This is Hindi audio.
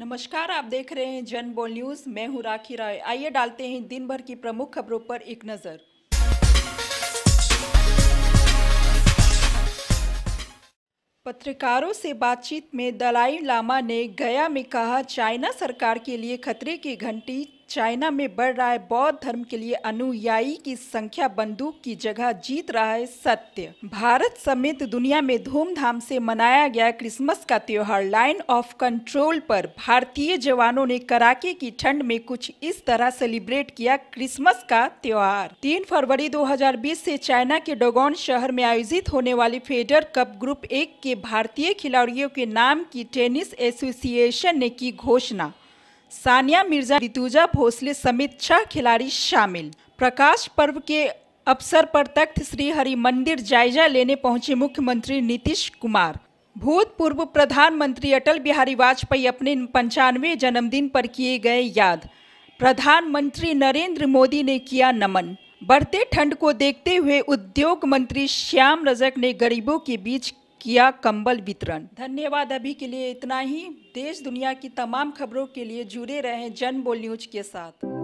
नमस्कार आप देख रहे हैं जन बोल न्यूज मैं हूं राखी राय आइए डालते हैं दिन भर की प्रमुख खबरों पर एक नजर पत्रकारों से बातचीत में दलाई लामा ने गया में कहा चाइना सरकार के लिए खतरे की घंटी चाइना में बढ़ रहा है बौद्ध धर्म के लिए अनुयायी की संख्या बंदूक की जगह जीत रहा है सत्य भारत समेत दुनिया में धूमधाम से मनाया गया क्रिसमस का त्योहार लाइन ऑफ कंट्रोल पर भारतीय जवानों ने कराके की ठंड में कुछ इस तरह सेलिब्रेट किया क्रिसमस का त्योहार तीन फरवरी 2020 से चाइना के डोगोन शहर में आयोजित होने वाली फेडर कप ग्रुप एक के भारतीय खिलाड़ियों के नाम की टेनिस एसोसिएशन ने की घोषणा सानिया मिर्जा रितुजा भोसले समेत छह खिलाड़ी शामिल प्रकाश पर्व के अवसर पर तख्त श्री हरि मंदिर जायजा लेने पहुंचे मुख्यमंत्री नीतीश कुमार भूतपूर्व प्रधानमंत्री अटल बिहारी वाजपेयी अपने पंचानवे जन्मदिन पर किए गए याद प्रधानमंत्री नरेंद्र मोदी ने किया नमन बढ़ते ठंड को देखते हुए उद्योग मंत्री श्याम रजक ने गरीबों के बीच किया कंबल वितरण धन्यवाद अभी के लिए इतना ही देश दुनिया की तमाम खबरों के लिए जुड़े रहें जन बोल न्यूज के साथ